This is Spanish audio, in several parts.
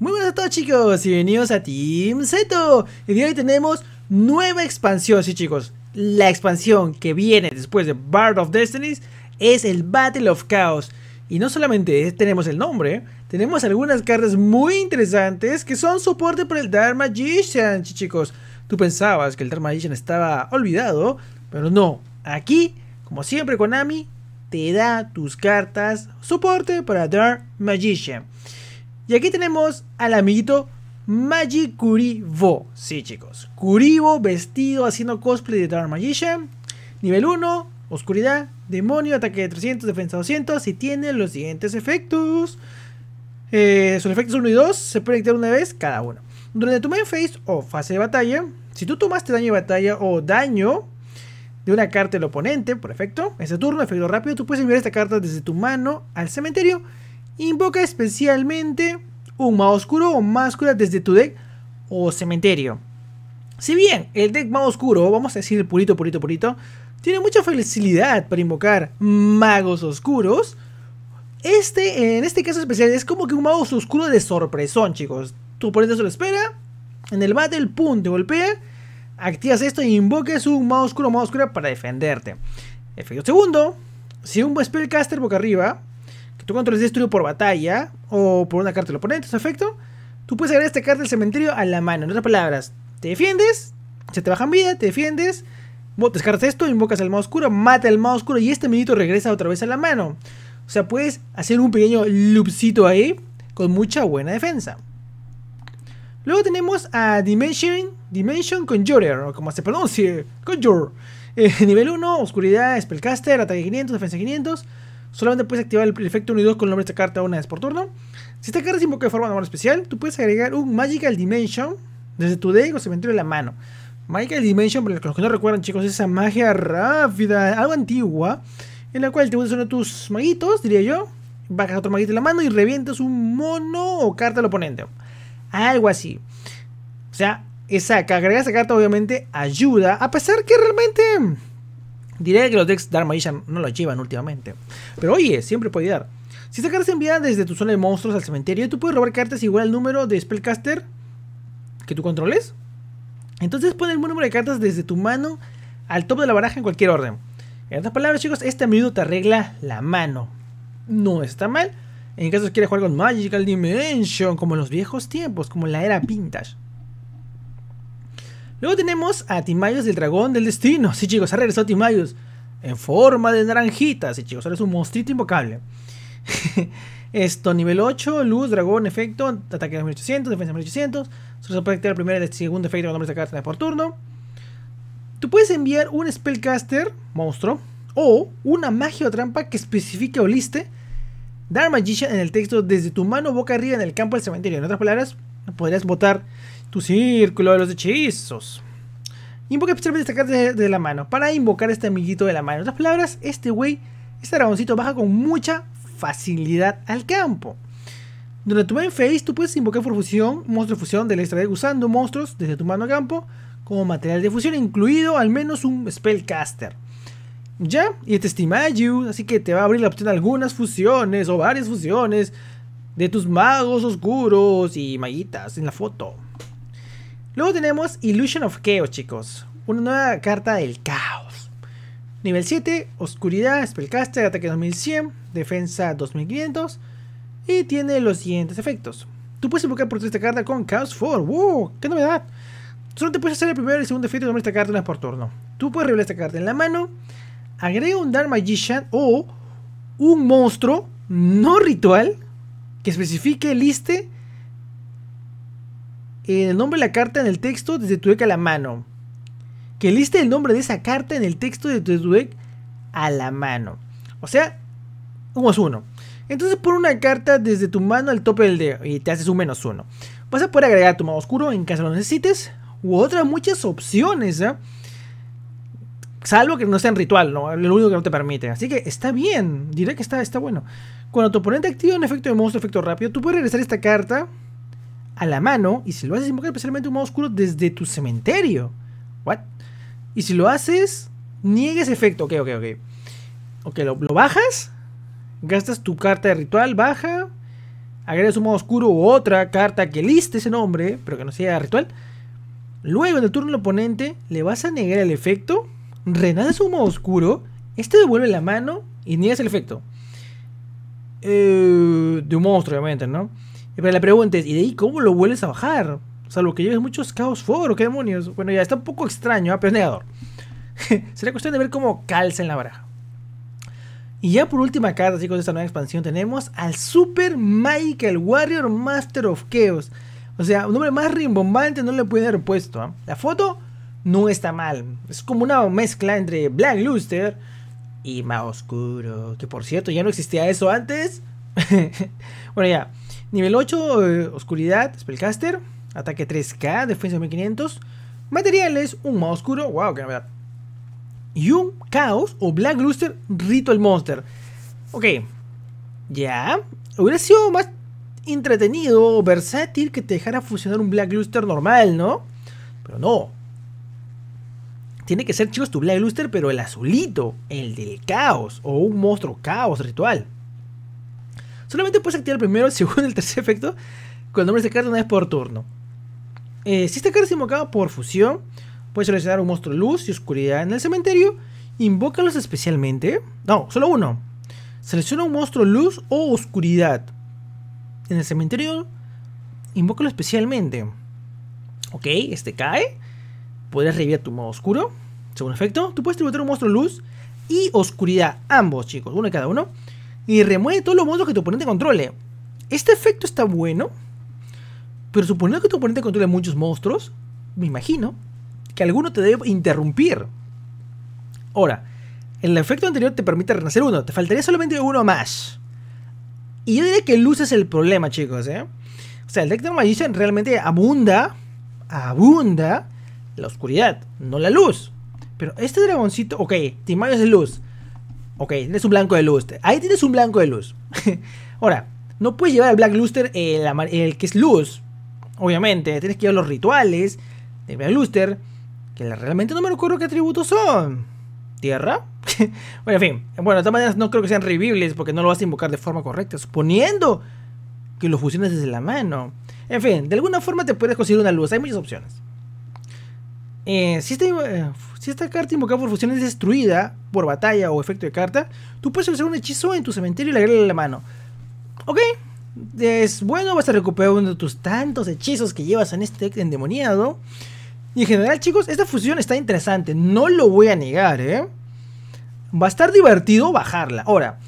Muy buenas a todos chicos y bienvenidos a Team Seto Y de hoy tenemos nueva expansión, sí chicos. La expansión que viene después de Bard of Destinies es el Battle of Chaos. Y no solamente tenemos el nombre, tenemos algunas cartas muy interesantes que son soporte para el Dark Magician, chicos. Tú pensabas que el Dark Magician estaba olvidado, pero no. Aquí, como siempre Konami, te da tus cartas soporte para Dark Magician. Y aquí tenemos al amiguito Magi Sí, chicos. Kuribo vestido haciendo cosplay de Dark Magician. Nivel 1, oscuridad, demonio, ataque de 300, defensa 200 y tiene los siguientes efectos. son eh, sus efectos 1 y 2 se pueden activar una vez cada uno. Durante tu main phase o fase de batalla, si tú tomaste daño de batalla o daño de una carta del oponente, por efecto, ese turno, efecto rápido, tú puedes enviar esta carta desde tu mano al cementerio Invoca especialmente un Mago Oscuro o máscura desde tu deck o cementerio. Si bien el deck Mago Oscuro, vamos a decir purito, purito, purito, tiene mucha facilidad para invocar magos oscuros, este, en este caso especial, es como que un mago oscuro de sorpresón, chicos. Tu oponente se lo espera, en el battle, pum, te golpea, activas esto e invocas un mago oscuro, mago oscura para defenderte. Efecto segundo, si un spellcaster boca arriba tú es destruido por batalla o por una carta del oponente, su efecto, tú puedes agregar esta carta del cementerio a la mano. En otras palabras, te defiendes, se te bajan vida, te defiendes, descartas esto, invocas al mago oscuro, mata al mago oscuro y este minuto regresa otra vez a la mano. O sea, puedes hacer un pequeño loopcito ahí con mucha buena defensa. Luego tenemos a Dimension, Dimension Conjurer, o como se pronuncie, Conjure. Eh, nivel 1, Oscuridad, Spellcaster, Ataque 500, Defensa 500. Solamente puedes activar el efecto 1 2 con el nombre de esta carta una vez por turno. Si esta carta se invoca de forma normal especial, tú puedes agregar un Magical Dimension desde tu deck o cementerio de la mano. Magical Dimension, para los que no recuerdan, chicos, es esa magia rápida, algo antigua, en la cual te puedes uno de tus maguitos, diría yo, bajas otro maguito de la mano y revientas un mono o carta al oponente. Algo así. O sea, esa, agregar esa carta obviamente ayuda, a pesar que realmente Diré que los decks de armadilla no los llevan últimamente. Pero oye, siempre puede dar. Si sacas enviada desde tu zona de monstruos al cementerio, tú puedes robar cartas igual al número de spellcaster que tú controles. Entonces pon el número de cartas desde tu mano al top de la baraja en cualquier orden. En otras palabras, chicos, este menudo te arregla la mano. No está mal. En caso de que quieras jugar con Magical Dimension, como en los viejos tiempos, como en la era vintage. Luego tenemos a Timayos del Dragón del Destino. Sí, chicos, ha regresado Timayos. En forma de naranjita. Sí, chicos, ahora es un monstruito invocable. Esto, nivel 8, luz, dragón, efecto, ataque de 1800, defensa de 1800. Solo se puede activar el primer y el segundo efecto cuando esta carta por turno. Tú puedes enviar un spellcaster, monstruo, o una magia o trampa que especifique o liste dar Magician en el texto desde tu mano boca arriba en el campo del cementerio. En otras palabras, podrías votar tu círculo de los hechizos. Invoca especialmente esta de, la mano. Para invocar este amiguito de la mano. En otras palabras, este güey, este dragoncito baja con mucha facilidad al campo. Durante tu en phase, tú puedes invocar por fusión, monstruo de fusión del extra deck usando monstruos desde tu mano a campo como material de fusión, incluido al menos un spellcaster. Ya, y este you así que te va a abrir la opción de algunas fusiones o varias fusiones de tus magos oscuros y maguitas en la foto. Luego tenemos Illusion of Chaos, chicos. Una nueva carta del caos. Nivel 7, Oscuridad, Spellcaster, Ataque 2100, Defensa 2500. Y tiene los siguientes efectos. Tú puedes invocar por esta carta con Chaos 4, ¡Wow! ¡Qué novedad! Solo te puedes hacer el primero y el segundo efecto de esta carta una vez por turno. Tú puedes revelar esta carta en la mano. Agrega un Dark Magician o un monstruo no ritual que especifique el liste eh, el nombre de la carta en el texto desde tu deck a la mano. Que liste el nombre de esa carta en el texto desde tu deck a la mano. O sea, un más uno. Entonces pon una carta desde tu mano al tope del dedo y te haces un menos uno. Vas a poder agregar tu modo oscuro en caso lo necesites u otras muchas opciones, ¿ah? Salvo que no sea en ritual, ¿no? Lo único que no te permite. Así que está bien. Diré que está, está bueno. Cuando tu oponente activa un efecto de monstruo, efecto rápido, tú puedes regresar esta carta a la mano y si lo haces invocar especialmente un modo oscuro desde tu cementerio. ¿What? Y si lo haces, niegues efecto. Ok, ok, ok. Ok, lo, bajas, gastas tu carta de ritual, baja, agregas un modo oscuro u otra carta que liste ese nombre, pero que no sea ritual. Luego, en el turno del oponente, le vas a negar el efecto, renaces un modo oscuro, este devuelve la mano y niegas el efecto. Eh, de un monstruo, obviamente, ¿no? Pero la preguntes ¿y de ahí cómo lo vuelves a bajar? Salvo que lleves muchos caos foro, qué demonios. Bueno, ya está un poco extraño, ¿eh? pero es negador. Será cuestión de ver cómo calza en la baraja. Y ya por última carta, chicos, de esta nueva expansión tenemos al Super Michael Warrior Master of Chaos. O sea, un nombre más rimbombante no le puede haber puesto. ¿eh? La foto no está mal. Es como una mezcla entre Black Luster y Más Oscuro. Que por cierto, ya no existía eso antes. bueno, ya. Nivel 8, eh, oscuridad, Spellcaster. Ataque 3K, defensa 1500. Materiales, un mouse oscuro, wow, qué novedad. Y un Caos o Black Luster Ritual Monster. Ok, ya. Hubiera sido más entretenido o versátil que te dejara fusionar un Black Luster normal, ¿no? Pero no. Tiene que ser, chicos, tu Black Luster, pero el azulito, el del caos o un monstruo caos ritual. Solamente puedes activar el primero, el segundo y el tercer efecto con el nombre de carta una vez por turno. Eh, si esta carta es invocada por fusión, puedes seleccionar un monstruo luz y oscuridad en el cementerio. Invócalos especialmente. No, solo uno. Selecciona un monstruo luz o oscuridad. En el cementerio, invócalo especialmente. Ok, este cae. Puedes revivir tu modo oscuro. Según efecto, tú puedes tributar un monstruo luz y oscuridad. Ambos, chicos, uno de cada uno y remueve todos los monstruos que tu oponente controle. Este efecto está bueno, pero suponiendo que tu oponente controle muchos monstruos, me imagino que alguno te debe interrumpir. Ahora, el efecto anterior te permite renacer uno, te faltaría solamente uno más. Y yo diría que luz es el problema, chicos, ¿eh? O sea, el Dector Magician realmente abunda, abunda la oscuridad, no la luz. Pero este dragoncito, ok, Timayo es luz, Ok, tienes un blanco de luz. Ahí tienes un blanco de luz. Ahora, no puedes llevar el Black Luster el, que es luz. Obviamente, tienes que llevar los rituales de Black Luster. Que realmente no me acuerdo qué atributos son. ¿Tierra? bueno, en fin. Bueno, de todas maneras no creo que sean revivibles porque no lo vas a invocar de forma correcta. Suponiendo que lo fusiones desde la mano. En fin, de alguna forma te puedes conseguir una luz. Hay muchas opciones. Eh, si este si esta carta invocada por fusión es destruida por batalla o efecto de carta, tú puedes usar un hechizo en tu cementerio y le a la mano. Ok, es bueno, vas a recuperar uno de tus tantos hechizos que llevas en este endemoniado. Y en general, chicos, esta fusión está interesante, no lo voy a negar, ¿eh? Va a estar divertido bajarla. Ahora,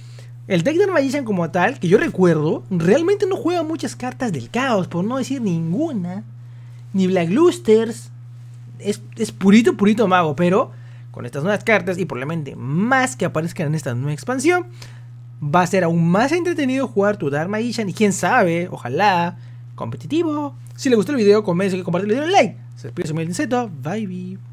el deck de Magician como tal, que yo recuerdo, realmente no juega muchas cartas del caos, por no decir ninguna. Ni Black Lusters, es, purito, purito mago, pero con estas nuevas cartas y probablemente más que aparezcan en esta nueva expansión, va a ser aún más entretenido jugar tu Dark Magician y quién sabe, ojalá, competitivo. Si le gustó el video, comenten que compartirlo y denle like. Se despide su Seto, bye bye.